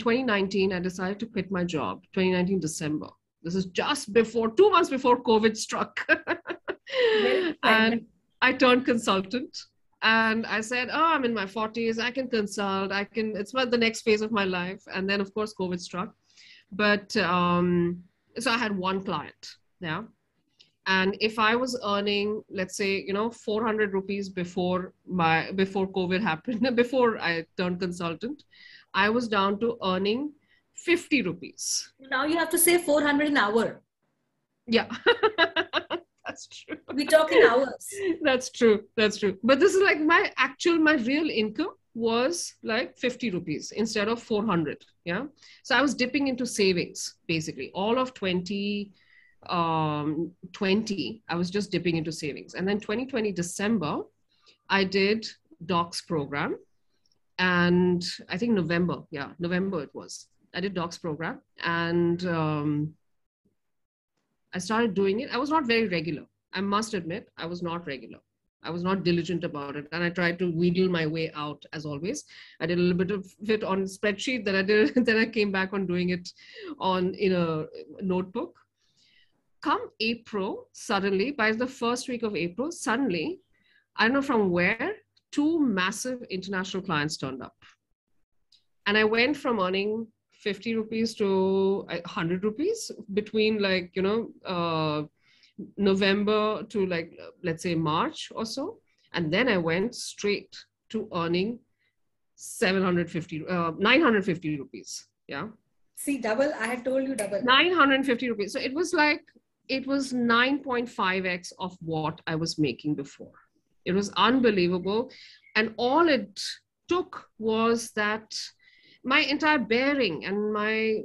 2019, I decided to quit my job, 2019 December. This is just before, two months before COVID struck. and I turned consultant and I said, Oh, I'm in my 40s. I can consult. I can, it's about the next phase of my life. And then, of course, COVID struck. But um, so I had one client. Yeah. And if I was earning, let's say, you know, 400 rupees before my, before COVID happened, before I turned consultant, I was down to earning 50 rupees. Now you have to say 400 an hour. Yeah. That's true. We talk in hours. That's true. That's true. But this is like my actual, my real income was like 50 rupees instead of 400. Yeah. So I was dipping into savings basically all of 20 um 20 i was just dipping into savings and then 2020 december i did docs program and I think November, yeah, November it was. I did docs program and um, I started doing it. I was not very regular. I must admit, I was not regular. I was not diligent about it. And I tried to wheedle my way out as always. I did a little bit of it on spreadsheet, then I did then I came back on doing it on in a notebook. Come April, suddenly, by the first week of April, suddenly, I don't know from where, two massive international clients turned up. And I went from earning 50 rupees to 100 uh, rupees between like, you know, uh, November to like, let's say March or so. And then I went straight to earning 750, uh, 950 rupees. Yeah. See, double. I had told you double. 950 rupees. So it was like, it was 9.5x of what I was making before. It was unbelievable. And all it took was that my entire bearing and my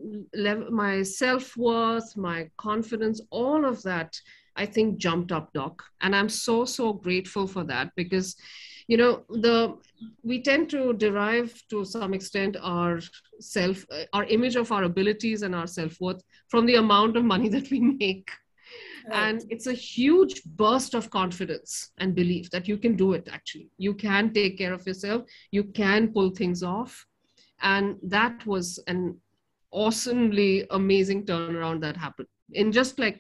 my self-worth, my confidence, all of that, I think jumped up, Doc. And I'm so, so grateful for that because you know the we tend to derive to some extent our self our image of our abilities and our self-worth from the amount of money that we make Right. And it's a huge burst of confidence and belief that you can do it actually. You can take care of yourself, you can pull things off. And that was an awesomely amazing turnaround that happened in just like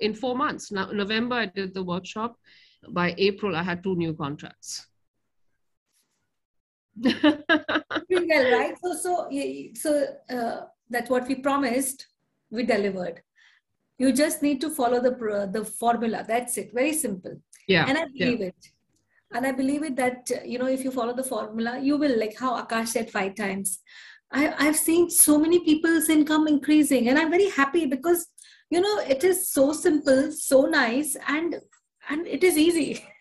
in four months. Now, November, I did the workshop. By April, I had two new contracts. right? So, so, so uh, that's what we promised. We delivered you just need to follow the the formula that's it very simple yeah and i believe yeah. it and i believe it that you know if you follow the formula you will like how akash said five times I, i've seen so many people's income increasing and i'm very happy because you know it is so simple so nice and and it is easy